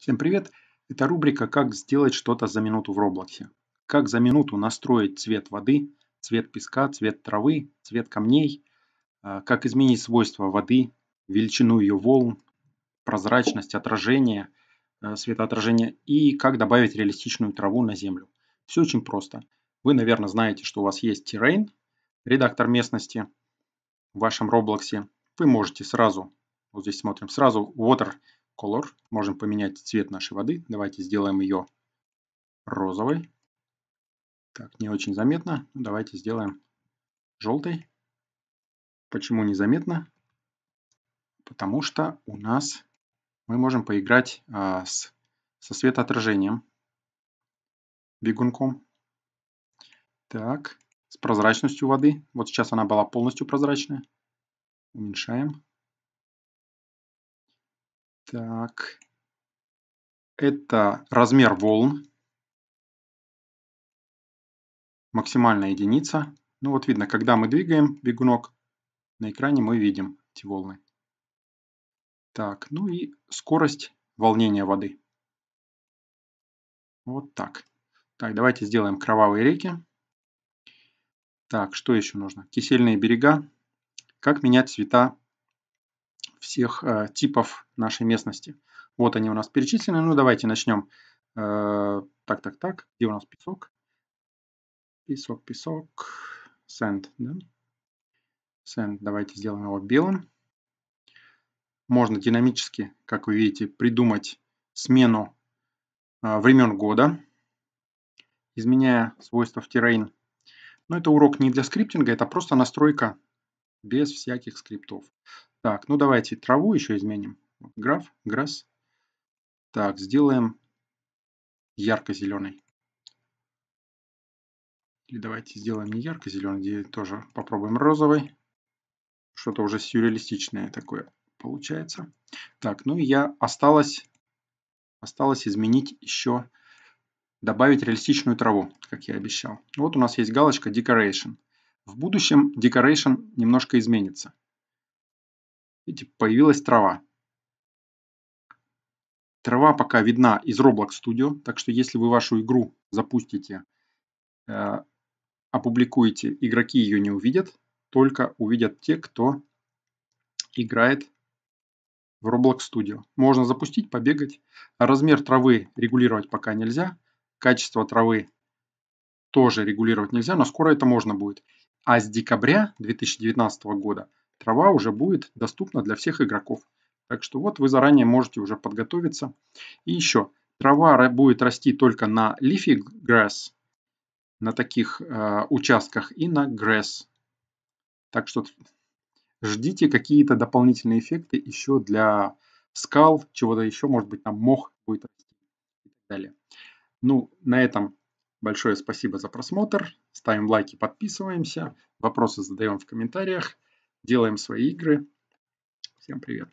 Всем привет! Это рубрика «Как сделать что-то за минуту в Роблоксе». Как за минуту настроить цвет воды, цвет песка, цвет травы, цвет камней, а, как изменить свойства воды, величину ее волн, прозрачность, отражение, а, светоотражение и как добавить реалистичную траву на землю. Все очень просто. Вы, наверное, знаете, что у вас есть Terrain, редактор местности в вашем Роблоксе. Вы можете сразу, вот здесь смотрим, сразу water color, можем поменять цвет нашей воды. Давайте сделаем ее розовой. Так, не очень заметно. Давайте сделаем желтой. Почему не заметно? Потому что у нас мы можем поиграть а, с, со светоотражением бегунком. Так, с прозрачностью воды. Вот сейчас она была полностью прозрачная. Уменьшаем. Так. Это размер волн. Максимальная единица. Ну вот видно, когда мы двигаем бегунок, на экране мы видим эти волны. Так, ну и скорость волнения воды. Вот так. Так, давайте сделаем кровавые реки. Так, что еще нужно? Кисельные берега. Как менять цвета всех э, типов нашей местности. Вот они у нас перечислены. Ну, давайте начнем. Э, так, так, так. Где у нас песок? Песок, песок. Sand, да? Sand. Давайте сделаем его белым. Можно динамически, как вы видите, придумать смену э, времен года, изменяя свойства в terrain. Но это урок не для скриптинга, это просто настройка без всяких скриптов. Так, ну давайте траву еще изменим. Граф, grass. Так, сделаем ярко-зеленый. Или давайте сделаем не ярко-зеленый, тоже попробуем розовый. Что-то уже сюрреалистичное такое получается. Так, ну и я осталось, осталось изменить еще, добавить реалистичную траву, как я обещал. Вот у нас есть галочка Decoration. В будущем Decoration немножко изменится появилась трава. Трава пока видна из Roblox Studio, так что если вы вашу игру запустите, э, опубликуете, игроки ее не увидят, только увидят те, кто играет в Roblox Studio. Можно запустить, побегать. Размер травы регулировать пока нельзя. Качество травы тоже регулировать нельзя, но скоро это можно будет. А с декабря 2019 года – трава уже будет доступна для всех игроков. Так что вот вы заранее можете уже подготовиться. И еще, трава будет расти только на leafy grass, на таких э, участках и на grass. Так что ждите какие-то дополнительные эффекты еще для скал, чего-то еще, может быть, там мох будет расти и так далее. Ну, на этом большое спасибо за просмотр. Ставим лайки, подписываемся. Вопросы задаем в комментариях делаем свои игры. Всем привет!